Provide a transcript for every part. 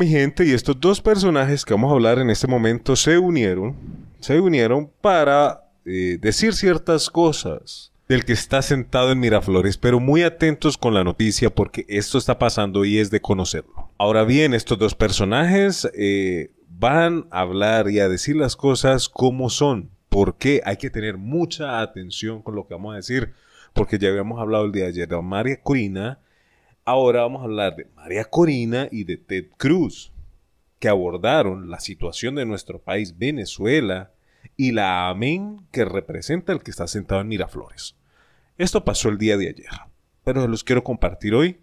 mi gente, y estos dos personajes que vamos a hablar en este momento se unieron, se unieron para eh, decir ciertas cosas del que está sentado en Miraflores, pero muy atentos con la noticia porque esto está pasando y es de conocerlo. Ahora bien, estos dos personajes eh, van a hablar y a decir las cosas como son, porque hay que tener mucha atención con lo que vamos a decir, porque ya habíamos hablado el día de ayer de María Corina, Ahora vamos a hablar de María Corina y de Ted Cruz, que abordaron la situación de nuestro país, Venezuela, y la amén que representa el que está sentado en Miraflores. Esto pasó el día de ayer, pero los quiero compartir hoy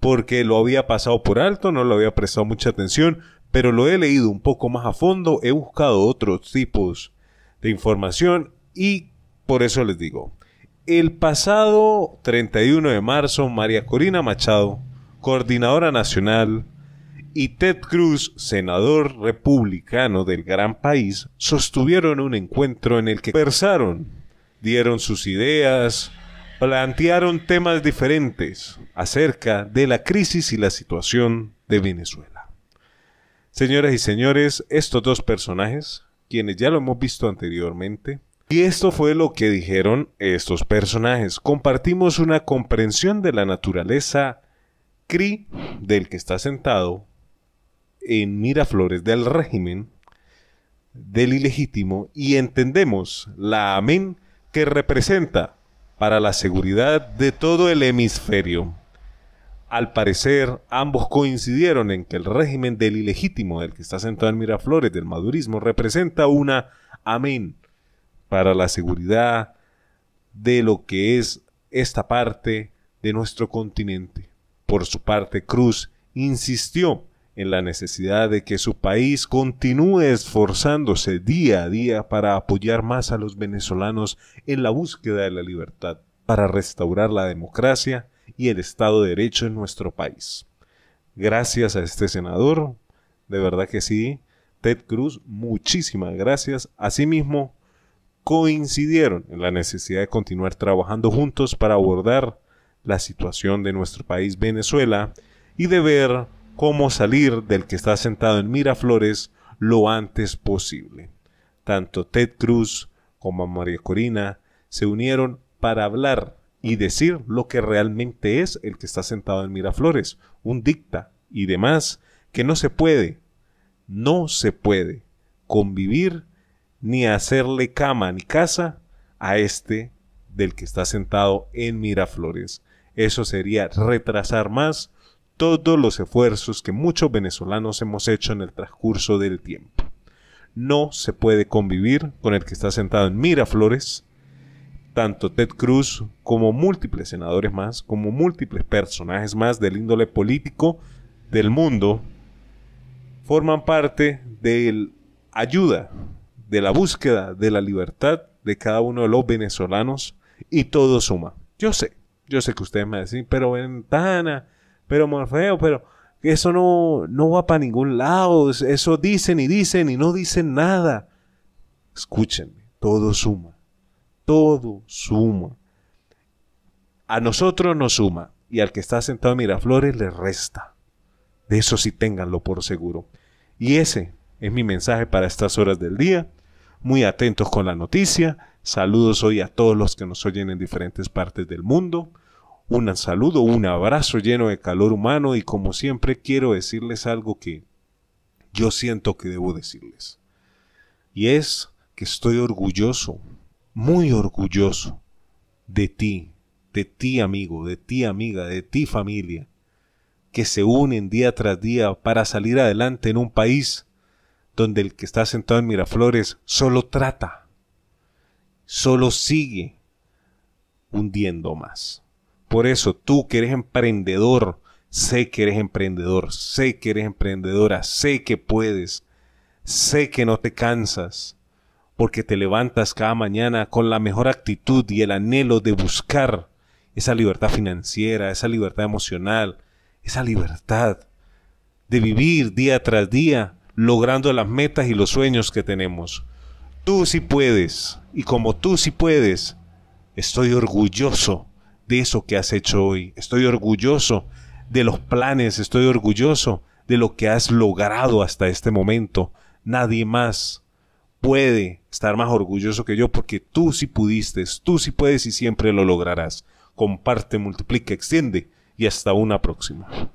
porque lo había pasado por alto, no lo había prestado mucha atención, pero lo he leído un poco más a fondo, he buscado otros tipos de información y por eso les digo, el pasado 31 de marzo, María Corina Machado, coordinadora nacional, y Ted Cruz, senador republicano del gran país, sostuvieron un encuentro en el que conversaron, dieron sus ideas, plantearon temas diferentes acerca de la crisis y la situación de Venezuela. Señoras y señores, estos dos personajes, quienes ya lo hemos visto anteriormente, y esto fue lo que dijeron estos personajes. Compartimos una comprensión de la naturaleza CRI del que está sentado en Miraflores del régimen del ilegítimo y entendemos la amén que representa para la seguridad de todo el hemisferio. Al parecer, ambos coincidieron en que el régimen del ilegítimo del que está sentado en Miraflores del madurismo representa una amén para la seguridad de lo que es esta parte de nuestro continente. Por su parte, Cruz insistió en la necesidad de que su país continúe esforzándose día a día para apoyar más a los venezolanos en la búsqueda de la libertad, para restaurar la democracia y el Estado de Derecho en nuestro país. Gracias a este senador, de verdad que sí, Ted Cruz, muchísimas gracias. Asimismo, coincidieron en la necesidad de continuar trabajando juntos para abordar la situación de nuestro país Venezuela y de ver cómo salir del que está sentado en Miraflores lo antes posible. Tanto Ted Cruz como María Corina se unieron para hablar y decir lo que realmente es el que está sentado en Miraflores, un dicta y demás, que no se puede, no se puede convivir ni hacerle cama ni casa a este del que está sentado en Miraflores. Eso sería retrasar más todos los esfuerzos que muchos venezolanos hemos hecho en el transcurso del tiempo. No se puede convivir con el que está sentado en Miraflores, tanto Ted Cruz como múltiples senadores más, como múltiples personajes más del índole político del mundo, forman parte de ayuda de la búsqueda de la libertad de cada uno de los venezolanos y todo suma. Yo sé, yo sé que ustedes me decir, pero Ventana, pero Morfeo, pero eso no, no va para ningún lado, eso dicen y dicen y no dicen nada. Escúchenme, todo suma, todo suma. A nosotros nos suma y al que está sentado en Miraflores le resta. De eso sí ténganlo por seguro. Y ese es mi mensaje para estas horas del día muy atentos con la noticia. Saludos hoy a todos los que nos oyen en diferentes partes del mundo. Un saludo, un abrazo lleno de calor humano y como siempre quiero decirles algo que yo siento que debo decirles. Y es que estoy orgulloso, muy orgulloso de ti, de ti amigo, de ti amiga, de ti familia, que se unen día tras día para salir adelante en un país donde el que está sentado en Miraflores solo trata, solo sigue hundiendo más. Por eso tú que eres emprendedor, sé que eres emprendedor, sé que eres emprendedora, sé que puedes, sé que no te cansas, porque te levantas cada mañana con la mejor actitud y el anhelo de buscar esa libertad financiera, esa libertad emocional, esa libertad de vivir día tras día logrando las metas y los sueños que tenemos. Tú sí puedes, y como tú sí puedes, estoy orgulloso de eso que has hecho hoy. Estoy orgulloso de los planes, estoy orgulloso de lo que has logrado hasta este momento. Nadie más puede estar más orgulloso que yo porque tú sí pudiste, tú sí puedes y siempre lo lograrás. Comparte, multiplica, extiende y hasta una próxima.